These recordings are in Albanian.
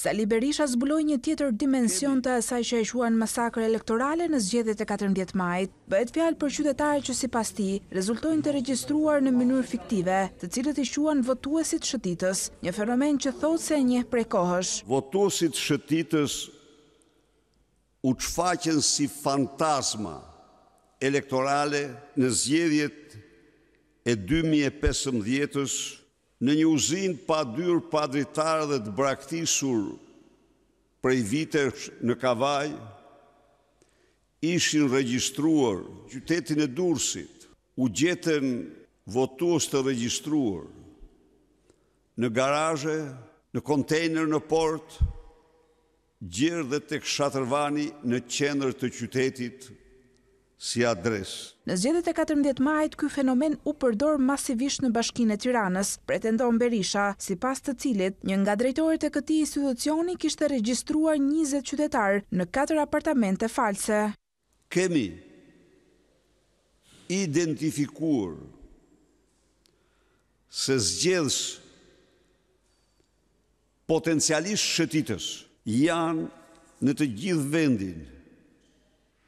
Sali Berisha zbuloj një tjetër dimension të asaj që e shuan masakrë elektorale në zgjedit e 14 majt, bëhet fjalë për qytetarë që si pas ti rezultojnë të registruar në mënyrë fiktive, të cilët i shuan votuesit shëtitës, një fenomen që thotë se një prej kohësh. Votuesit shëtitës u qfaqen si fantasma elektorale në zgjedhjet e 2015-ës në një uzin pa dyrë, pa dritarë dhe të braktisur prej viter në kavaj, ishin registruar qytetin e dursit, u gjetën votuos të registruar në garaje, në kontener, në port, gjirë dhe të kshatërvani në qenër të qytetit si adres. Në zgjedit e 14 majt, ky fenomen u përdor masivisht në bashkinë e tiranës, pretendon Berisha, si pas të cilit, një nga drejtorit e këti institucioni kishtë registruar 20 qytetarë në 4 apartamente false. Kemi identifikuar se zgjedhës potencialisht shëtitës janë në të gjithë vendin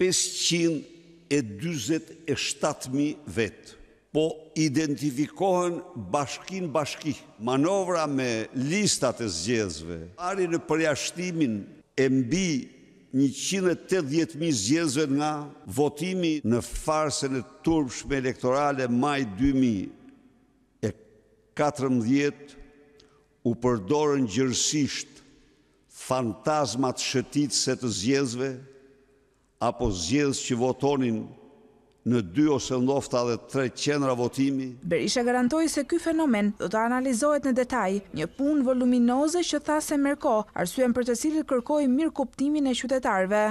500 e 27.000 vetë. Po identifikohen bashkin bashki. Manovra me listat e zgjezve pari në përjaçtimin e mbi 180.000 zgjezve nga votimi në farsën e turpshme elektorale maj 2014 u përdorën gjërësisht fantazmat shëtitëse të zgjezve, apo zgjedhës që votonin në dy ose ndofta dhe tre qenra votimi. Berisha garantoj se ky fenomen do të analizohet në detaj, një pun voluminoze që tha se merko, arsyen për të cilit kërkoj mirë kuptimin e qytetarve.